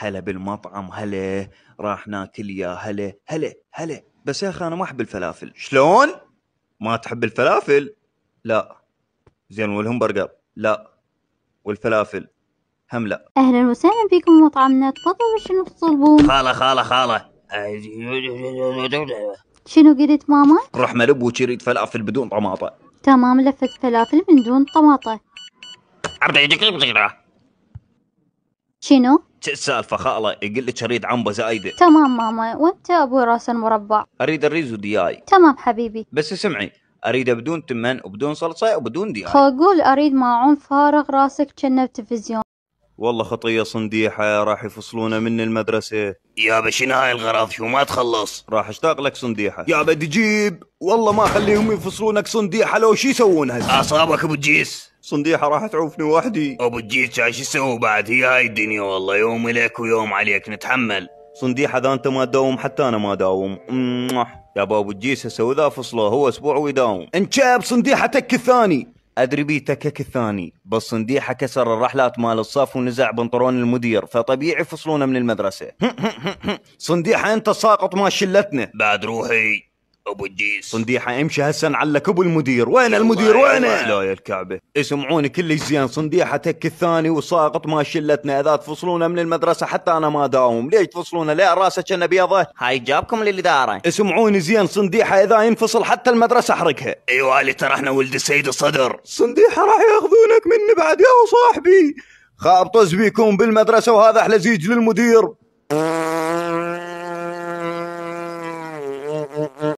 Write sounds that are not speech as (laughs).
هلا بالمطعم هلا راح ناكل يا هلا هلا هلا بس يا اخي انا ما احب الفلافل شلون ما تحب الفلافل لا زين والهمبرجر لا والفلافل هم لا اهلا وسهلا بكم مطعمنا تفضلوا شنو تطلبون خاله خاله خاله شنو قلت ماما؟ روح ملب وشريت فلافل بدون طماطة تمام لفت فلافل من دون طماطة شنو؟ شو السالفه خاله يقول لك اريد عنبه زايده تمام ماما وانت ابو راس المربع اريد الريز ودياي تمام حبيبي بس اسمعي اريده بدون تمن وبدون صلصه وبدون دياي أقول اريد ماعون فارغ راسك كنا بتلفزيون والله خطية صنديحة راح يفصلونا من المدرسة يابا شنو هاي شو ما تخلص راح اشتاق لك صنديحة يابا تجيب والله ما خليهم يفصلونك صنديحة لو شو يسوون هسه اعصابك ابو جيس صنديحة راح تعوفني وحدي ابو تجيك شو يسوي بعد هي هاي الدنيا والله يوم لك ويوم عليك نتحمل صنديحة اذا انت ما تداوم حتى انا ما داوم أمم، يا ابو الجيس اسوي ذا فصله هو اسبوع ويداوم انشاب صنديحة تك الثاني ادري بيتكك تكك الثاني بس صنديحة كسر الرحلات مال الصف ونزع بنطرون المدير فطبيعي فصلونا من المدرسة (laughs) صنديحة انت ساقط ما شلتنا بعد روحي ابو الديس صنديحه امشي هسه نعلك ابو المدير وين المدير وين لا يا الكعبه اسمعوني كلش زين صنديحه تك الثاني وساقط ما شلتنا اذا تفصلونا من المدرسه حتى انا ما داوم ليش تفصلونا لا راسه كنا بيضه هاي جابكم للاداره اسمعوني زين صنديحه اذا ينفصل حتى المدرسه احرقها اي أيوة، والي ترى احنا ولد السيد الصدر صنديحه راح ياخذونك مني بعد يا صاحبي خابطز بيكم بالمدرسه وهذا احلى زيج للمدير